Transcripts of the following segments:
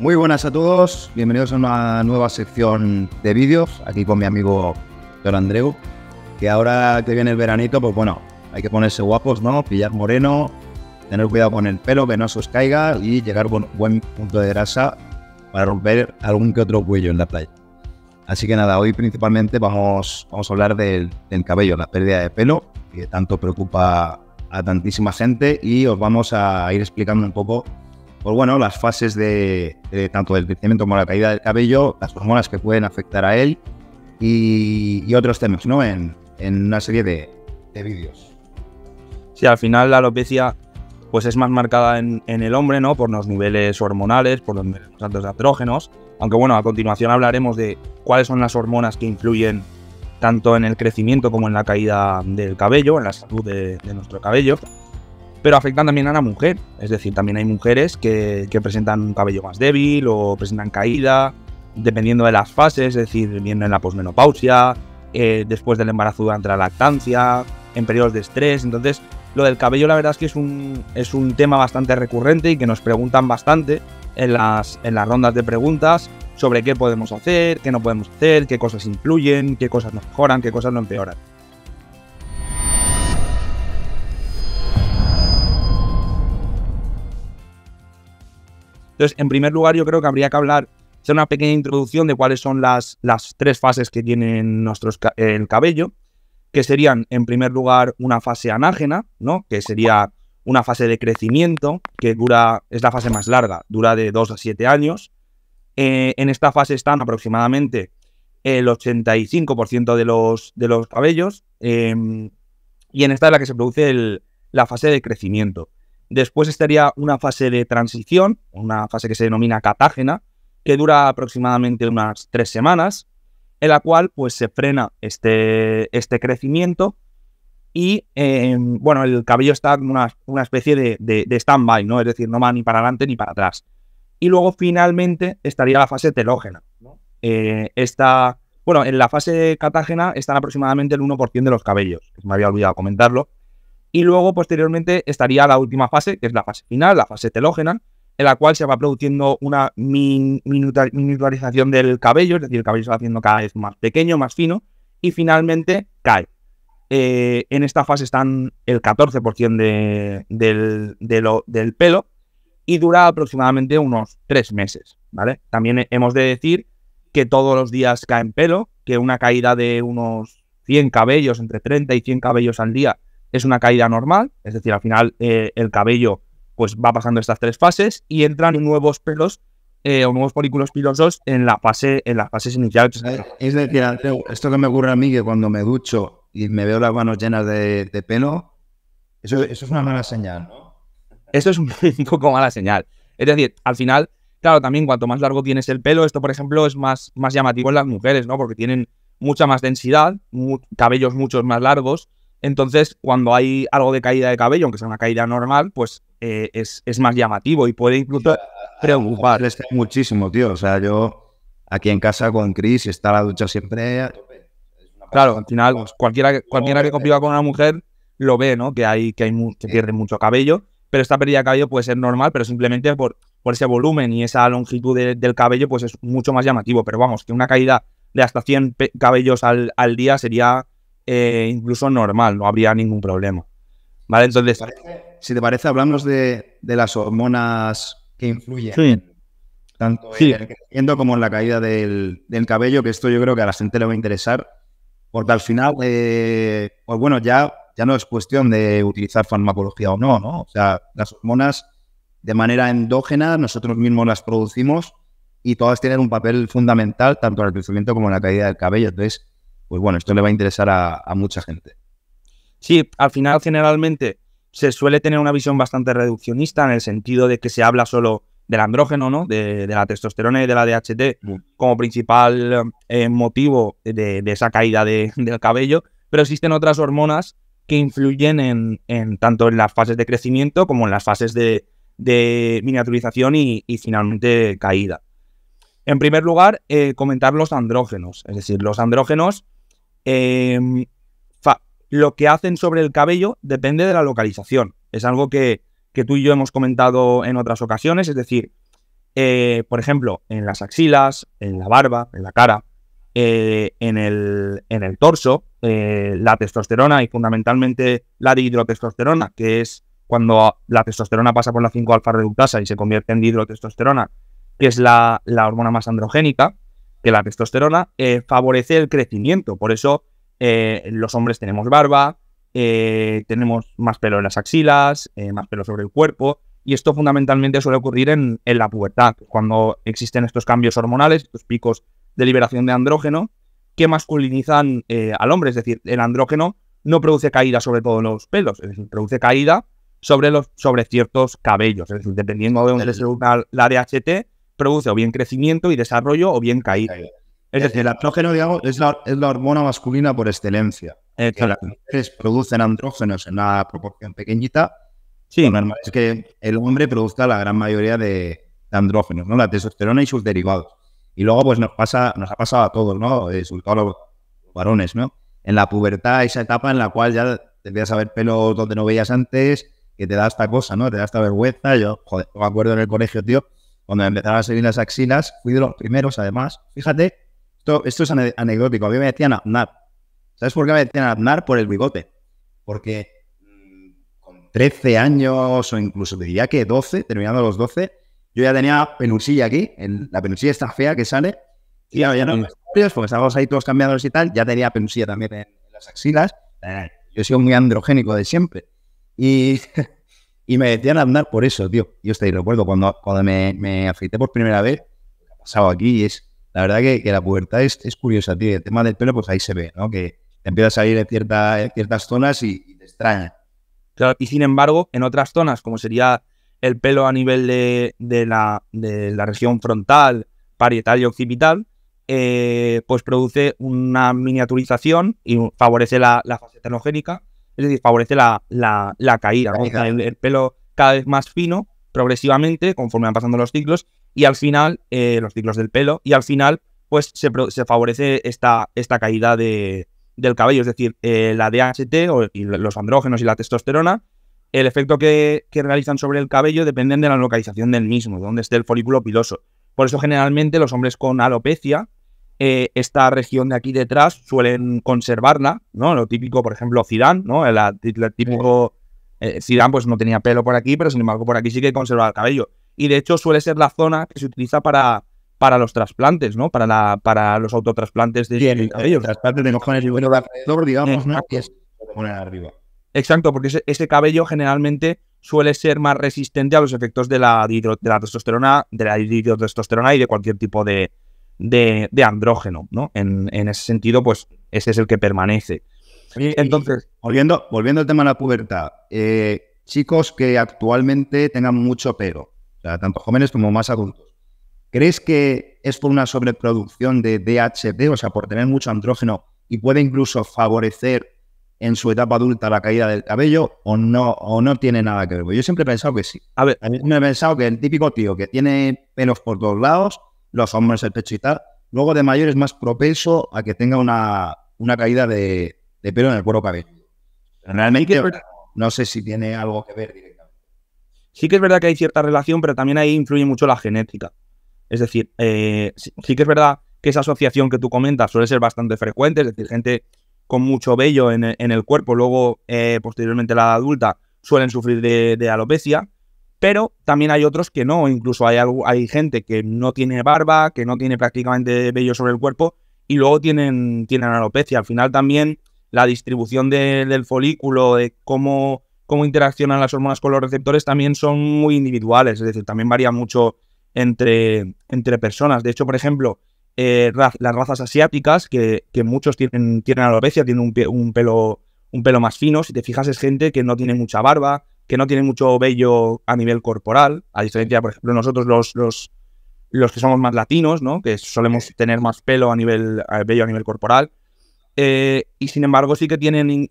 Muy buenas a todos, bienvenidos a una nueva sección de vídeos, aquí con mi amigo Don Andreu, que ahora que viene el veranito, pues bueno, hay que ponerse guapos, ¿no? Pillar moreno, tener cuidado con el pelo, que no se os caiga y llegar con buen punto de grasa para romper algún que otro cuello en la playa. Así que nada, hoy principalmente vamos, a hablar del, del cabello, la pérdida de pelo, que tanto preocupa a tantísima gente y os vamos a ir explicando un poco pues bueno, las fases de, tanto del crecimiento como la caída del cabello, las hormonas que pueden afectar a él y, otros temas, ¿no? En, una serie de, vídeos. Sí, al final la alopecia pues es más marcada en, el hombre, ¿no? Por los niveles hormonales, por los niveles de andrógenos. Aunque bueno, a continuación hablaremos de cuáles son las hormonas que influyen tanto en el crecimiento como en la caída del cabello, en la salud de nuestro cabello pero afectan también a la mujer. Es decir, también hay mujeres que, presentan un cabello más débil o presentan caída, dependiendo de las fases, es decir, viendo en la posmenopausia, eh, después del embarazo durante la lactancia, en periodos de estrés. Entonces, lo del cabello, la verdad es que es un, es un tema bastante recurrente y que nos preguntan bastante en las, en las rondas de preguntas sobre qué podemos hacer, qué no podemos hacer, qué cosas influyen, qué cosas nos mejoran, qué cosas no empeoran. Entonces, en primer lugar, yo creo que habría que hablar, hacer una pequeña introducción de cuáles son las, las tres fases que tiene nuestros, el cabello, que serían, en primer lugar, una fase anágena, ¿no? que sería una fase de crecimiento, que dura, es la fase más larga, dura de 2 a 7 años. Eh, en esta fase están aproximadamente el 85% de los, de los cabellos, em, y en esta es la que se produce la fase de crecimiento. Después estaría una fase de transición, una fase que se denomina catágena, que dura aproximadamente unas tres semanas, en la cual pues, se frena este, este crecimiento y em, bueno, el cabello está en una, especie de, de, stand-by, ¿no? es decir, no va ni para adelante ni para atrás. Y luego finalmente estaría la fase telógena. Eh, bueno, en la fase catágena están aproximadamente el 1% de los cabellos, me había olvidado comentarlo, y luego, posteriormente, estaría la última fase, que es la fase final, la fase telógena, en la cual se va produciendo una min miniaturización del cabello, es decir, el cabello se va haciendo cada vez más pequeño, más fino, y finalmente cae. Eh, en esta fase están el 14% de, del, de lo, del pelo y dura aproximadamente unos tres meses, ¿vale? También hemos de decir que todos los días caen pelo, que una caída de unos 100 cabellos, entre 30 y 100 cabellos al día, es una caída normal, es decir, al final eh, el cabello pues va pasando estas tres fases y entran nuevos pelos eh, o nuevos folículos pilosos en la fase en las fases iniciales. Eh, es decir, esto que me ocurre a mí que cuando me ducho y me veo las manos llenas de, pelo, eso, es una mala señal, ¿no? Eso es un, poco mala señal. Es decir, al final, claro, también cuanto más largo tienes el pelo, esto por ejemplo es más, más llamativo en las mujeres, ¿no? Porque tienen mucha más densidad, cabellos muchos más largos entonces, cuando hay algo de caída de cabello, aunque sea una caída normal, pues eh, es, más llamativo y puede incluso preocupar. muchísimo, tío. O sea, yo aquí en casa con Chris está la ducha siempre. Claro, al final, cualquiera, pues, cualquiera que conviva con una mujer lo ve, ¿no? Que hay, que hay pierde mucho cabello. Pero esta pérdida de cabello puede ser normal, pero simplemente por, ese volumen y esa longitud del cabello, pues es mucho más llamativo. Pero vamos, que una caída de hasta 100 cabellos al día sería eh, incluso normal, no habría ningún problema. ¿Vale? Entonces, si te parece, hablamos de, de, las hormonas que influyen. Tanto en el crecimiento como en la caída del, del, cabello, que esto yo creo que a la gente le va a interesar, porque al final, eh, pues bueno, ya, ya no es cuestión de utilizar farmacología o no, ¿no? O sea, las hormonas de manera endógena, nosotros mismos las producimos y todas tienen un papel fundamental tanto en el crecimiento como en la caída del cabello. Entonces, pues bueno, esto le va a interesar a, mucha gente. Sí, al final generalmente se suele tener una visión bastante reduccionista en el sentido de que se habla solo del andrógeno, ¿no? De, la testosterona y de la DHT mm. como principal eh, motivo de, esa caída del cabello, pero existen otras hormonas que influyen en, tanto en las fases de crecimiento como en las fases de, miniaturización y, finalmente caída. En primer lugar, eh, comentar los andrógenos, es decir, los andrógenos Em, lo que hacen sobre el cabello depende de la localización. Es algo que, tú y yo hemos comentado en otras ocasiones, es decir, eh, por ejemplo, en las axilas, en la barba, en la cara, eh, en, el, torso, eh, la testosterona y fundamentalmente la dihidrotestosterona, que es cuando la testosterona pasa por la 5-alfa reductasa y se convierte en dihidrotestosterona, que es la hormona más androgénica, que la testosterona, eh, favorece el crecimiento. Por eso eh, los hombres tenemos barba, eh, tenemos más pelo en las axilas, más pelo sobre el cuerpo. Y esto fundamentalmente suele ocurrir en, la pubertad, cuando existen estos cambios hormonales, estos picos de liberación de andrógeno, que masculinizan al hombre. Es decir, el andrógeno no produce caída sobre todos los pelos, es produce caída sobre, los, sobre ciertos cabellos. Es decir, dependiendo de dónde se la DHT, produce o bien crecimiento y desarrollo o bien caída. Es decir, el andrógeno, digamos, es la, es la hormona masculina por excelencia. Las producen andrógenos en una proporción pequeñita. Sí. normal es que el hombre produzca la gran mayoría de, andrógenos, ¿no? La testosterona y sus derivados. Y luego, pues nos pasa, nos ha pasado a todos, ¿no? Eh, sobre todo a los varones, ¿no? En la pubertad, esa etapa en la cual ya te empiezas a ver pelos donde no veías antes, que te da esta cosa, ¿no? Te da esta vergüenza. Yo, joder, me acuerdo en el colegio, tío, cuando empezaron a salir las axilas, fui de los primeros, además. Fíjate, esto, esto es anecdótico. A mí me decían Aznar. ¿Sabes por qué me decían Aznar? Por el bigote. Porque mm, con 13 años, o incluso diría que 12, terminando los 12, yo ya tenía penucilla aquí. En, la penucilla está fea que sale. Y ya, ya no me porque estábamos ahí todos cambiados y tal. Ya tenía penucilla también en, las axilas. Eh, yo he sido muy androgénico de siempre. Y Y me decían andar por eso, tío. Yo estoy recuerdo cuando, cuando me, me afeité por primera vez, lo pasado aquí es, la verdad que, que la pubertad es, es, curiosa, tío. El tema del pelo, pues ahí se ve, ¿no? Que te empieza a salir en, cierta, ciertas zonas y, te extraña. Claro. Y sin embargo, en otras zonas, como sería el pelo a nivel de, de, la, de la, región frontal, parietal y occipital, eh, pues produce una miniaturización y favorece la, la fase es decir, favorece la, la, caída. El, pelo cada vez más fino, progresivamente, conforme van pasando los ciclos, y al final, eh, los ciclos del pelo, y al final, pues se, favorece esta, esta caída de, del cabello, es decir, eh, la DHT o, los andrógenos y la testosterona, el efecto que, realizan sobre el cabello dependen de la localización del mismo, donde esté el folículo piloso. Por eso generalmente los hombres con alopecia eh, esta región de aquí detrás suelen conservarla, ¿no? Lo típico, por ejemplo, Zidane, ¿no? El, típico eh, Zidane pues no tenía pelo por aquí, pero sin embargo por aquí sí que conservaba el cabello. Y de hecho suele ser la zona que se utiliza para, para los trasplantes, ¿no? Para, la, para los autotrasplantes de, cabello. Trasplantes de Exacto, porque ese, cabello generalmente suele ser más resistente a los efectos de la, de la testosterona, de la y de cualquier tipo de, de, andrógeno, ¿no? En, ese sentido, pues ese es el que permanece. Entonces, volviendo, volviendo al tema de la pubertad, eh, chicos que actualmente tengan mucho pelo, tanto jóvenes como más adultos, ¿crees que es por una sobreproducción de DHT, o sea, por tener mucho andrógeno y puede incluso favorecer en su etapa adulta la caída del cabello o no, o no tiene nada que ver. Yo siempre he pensado que sí. A ver, me he pensado que el típico tío que tiene pelos por todos lados los hombres el pecho y tal. Luego de mayor es más propenso a que tenga una, caída de, pelo en el cuero cabello Realmente no sé si tiene algo que ver directamente. Sí que es verdad que hay cierta relación, pero también ahí influye mucho la genética. Es decir, eh, sí, que es verdad que esa asociación que tú comentas suele ser bastante frecuente, es decir, gente con mucho vello en, el cuerpo, luego eh, posteriormente la adulta suelen sufrir de alopecia, pero también hay otros que no, incluso hay, hay gente que no tiene barba, que no tiene prácticamente vello sobre el cuerpo y luego tienen, tienen alopecia. Al final también la distribución del folículo, de cómo, interaccionan las hormonas con los receptores también son muy individuales, es decir, también varía mucho entre, personas. De hecho, por ejemplo, eh, las razas asiáticas, que, muchos tienen, tienen alopecia, tienen un, pelo, un pelo más fino, si te fijas es gente que no tiene mucha barba, que no tienen mucho vello a nivel corporal, a diferencia, por ejemplo, nosotros los, que somos más latinos, ¿no? que solemos tener más pelo a nivel vello a nivel corporal. Eh, y sin embargo, sí que tienen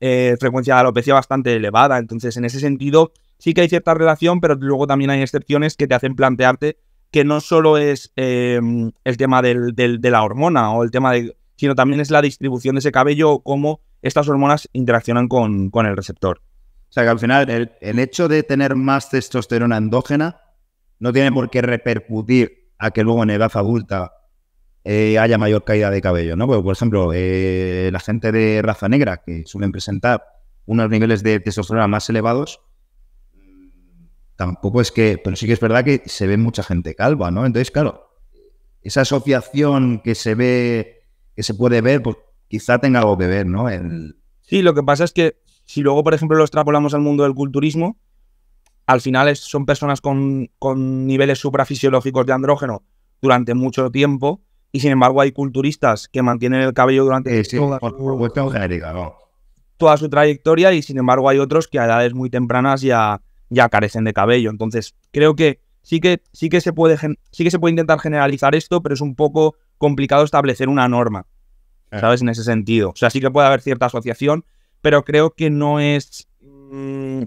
eh, frecuencia de alopecia bastante elevada. Entonces, en ese sentido, sí que hay cierta relación, pero luego también hay excepciones que te hacen plantearte que no solo es eh, el tema de la hormona o el tema de. sino también es la distribución de ese cabello o cómo estas hormonas interaccionan con, con el receptor. O sea que al final el, hecho de tener más testosterona endógena no tiene por qué repercutir a que luego en edad adulta eh, haya mayor caída de cabello, ¿no? Porque, por ejemplo, eh, la gente de raza negra que suelen presentar unos niveles de testosterona más elevados, tampoco es que, pero sí que es verdad que se ve mucha gente calva, ¿no? Entonces, claro, esa asociación que se ve, que se puede ver, pues quizá tenga algo que ver, ¿no? Sí, lo que pasa es que si luego, por ejemplo, lo extrapolamos al mundo del culturismo, al final son personas con, niveles suprafisiológicos de andrógeno durante mucho tiempo y sin embargo hay culturistas que mantienen el cabello durante toda, su, trayectoria y sin embargo hay otros que a edades muy tempranas ya, ya carecen de cabello. Entonces, creo que sí que, sí que, se puede, sí que se puede intentar generalizar esto, pero es un poco complicado establecer una norma, ¿sabes? En ese sentido. O sea, sí que puede haber cierta asociación, pero creo que no es mm,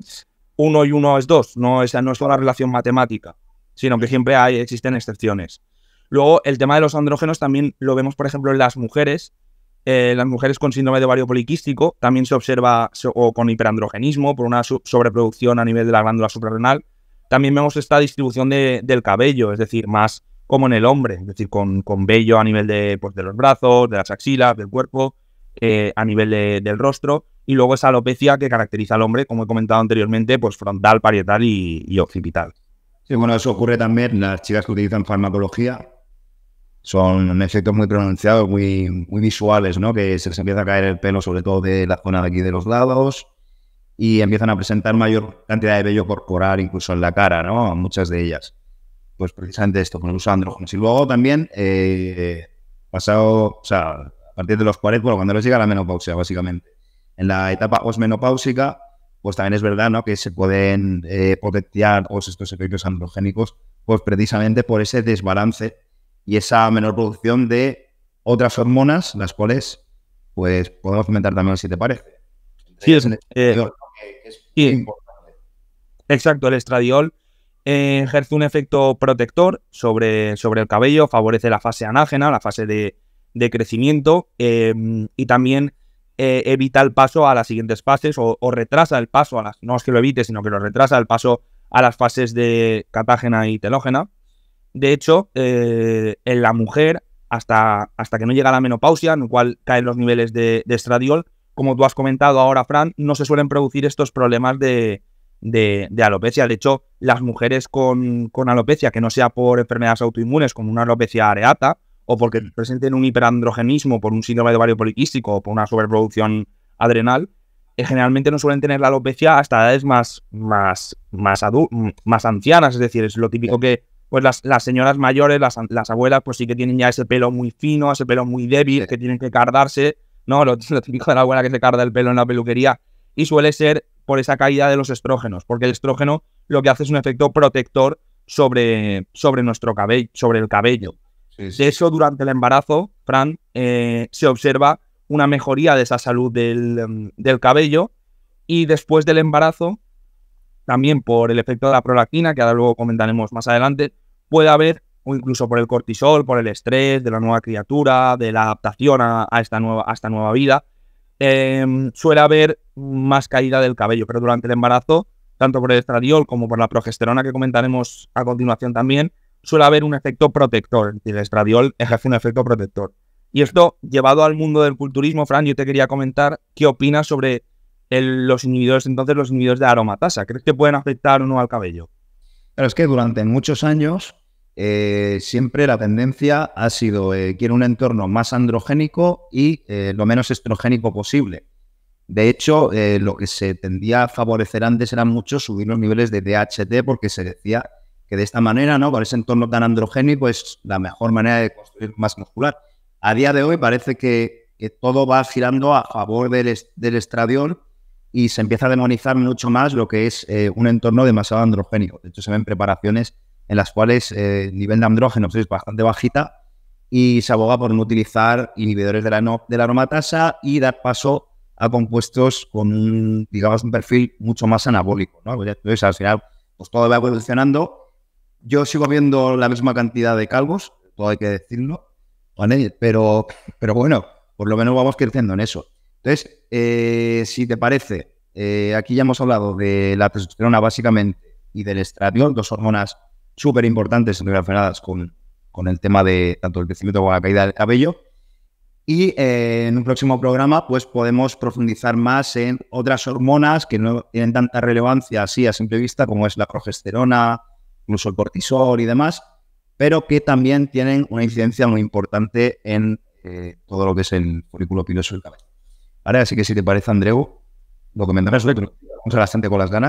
uno y uno es dos, no es, no es toda la relación matemática, sino que siempre hay, existen excepciones. Luego, el tema de los andrógenos también lo vemos, por ejemplo, en las mujeres. Eh, las mujeres con síndrome de ovario poliquístico también se observa o con hiperandrogenismo por una sobreproducción a nivel de la glándula suprarrenal. También vemos esta distribución del cabello, es decir, más como en el hombre, es decir, con, con vello a nivel de, pues, los brazos, de las axilas, del cuerpo, eh, a nivel del rostro y luego esa alopecia que caracteriza al hombre, como he comentado anteriormente, pues frontal, parietal y, occipital. Sí, bueno, eso ocurre también en las chicas que utilizan farmacología. Son efectos muy pronunciados, muy, muy visuales, ¿no? Que se les empieza a caer el pelo, sobre todo de la zona de aquí de los lados, y empiezan a presentar mayor cantidad de vello corporal, incluso en la cara, ¿no? Muchas de ellas. Pues precisamente esto, con el uso de andrógenos. Y luego también, eh, pasado, o sea, a partir de los 40, cuando les llega la menopausia, básicamente en la etapa osmenopáusica, pues también es verdad ¿no? que se pueden eh, potenciar estos efectos androgénicos pues precisamente por ese desbalance y esa menor producción de otras hormonas, las cuales pues podemos comentar también si te parece. Sí, es, eh, importante. Exacto, el estradiol eh, ejerce un efecto protector sobre, sobre el cabello, favorece la fase anágena, la fase de, crecimiento y también eh, evita el paso a las siguientes fases o, retrasa el paso a las, no es que lo evite, sino que lo retrasa el paso a las fases de catágena y telógena. De hecho, eh, en la mujer, hasta, hasta que no llega la menopausia, en lo cual caen los niveles de, estradiol, como tú has comentado ahora, Fran, no se suelen producir estos problemas de, alopecia. De hecho, las mujeres con, con, alopecia, que no sea por enfermedades autoinmunes como una alopecia areata, o porque presenten un hiperandrogenismo por un síndrome de ovario poliquístico o por una sobreproducción adrenal, eh, generalmente no suelen tener la alopecia hasta edades más, más, más, mm, ancianas. Es decir, es lo típico que pues las, señoras mayores, las, abuelas, pues sí que tienen ya ese pelo muy fino, ese pelo muy débil, que tienen que cardarse, ¿no? Lo, típico de la abuela que se carda el pelo en la peluquería. Y suele ser por esa caída de los estrógenos, porque el estrógeno lo que hace es un efecto protector sobre, sobre nuestro cabello, sobre el cabello. De hecho, durante el embarazo, Fran, eh, se observa una mejoría de esa salud em, del, cabello y después del embarazo, también por el efecto de la prolactina, que ahora luego comentaremos más adelante, puede haber, o incluso por el cortisol, por el estrés de la nueva criatura, de la adaptación a, esta, nueva, nueva vida, em, suele haber más caída del cabello, pero durante el embarazo, tanto por el estradiol como por la progesterona que comentaremos a continuación también, suele haber un efecto protector, el estradiol ejerce un efecto protector. Y esto, llevado al mundo del culturismo, Fran, yo te quería comentar qué opinas sobre los inhibidores, entonces los inhibidores de aromatasa. ¿Crees que pueden afectar o no al cabello? Pero es que durante muchos años eh, siempre la tendencia ha sido, que eh, quiero un entorno más androgénico y eh, lo menos estrogénico posible. De hecho, lo que se tendía a favorecer antes era mucho subir los niveles de DHT porque se decía que de esta manera, ¿no? con ese entorno tan androgénico es pues, la mejor manera de construir más muscular. A día de hoy parece que, todo va girando a favor del, del, estradiol y se empieza a demonizar mucho más lo que es eh, un entorno demasiado androgénico. De hecho, se ven preparaciones en las cuales eh, el nivel de andrógenos es bastante bajita y se aboga por no utilizar inhibidores de la, de la aromatasa y dar paso a compuestos con, digamos, un perfil mucho más anabólico. Entonces, al final, pues todo va evolucionando yo sigo viendo la misma cantidad de calvos, todo hay que decirlo, pero, pero bueno, por lo menos vamos creciendo en eso. Entonces, eh, si te parece, eh, aquí ya hemos hablado de la testosterona básicamente y del estradiol, dos hormonas súper importantes relacionadas con, con el tema de tanto el crecimiento como la caída del cabello. Y eh, en un próximo programa, pues podemos profundizar más en otras hormonas que no tienen tanta relevancia así a simple vista, como es la progesterona, incluso el cortisol y demás, pero que también tienen una incidencia muy importante en eh, todo lo que es el folículo piloso del cabello. Ahora, Así que si te parece, Andreu, lo comentarás vamos a bastante con las ganas.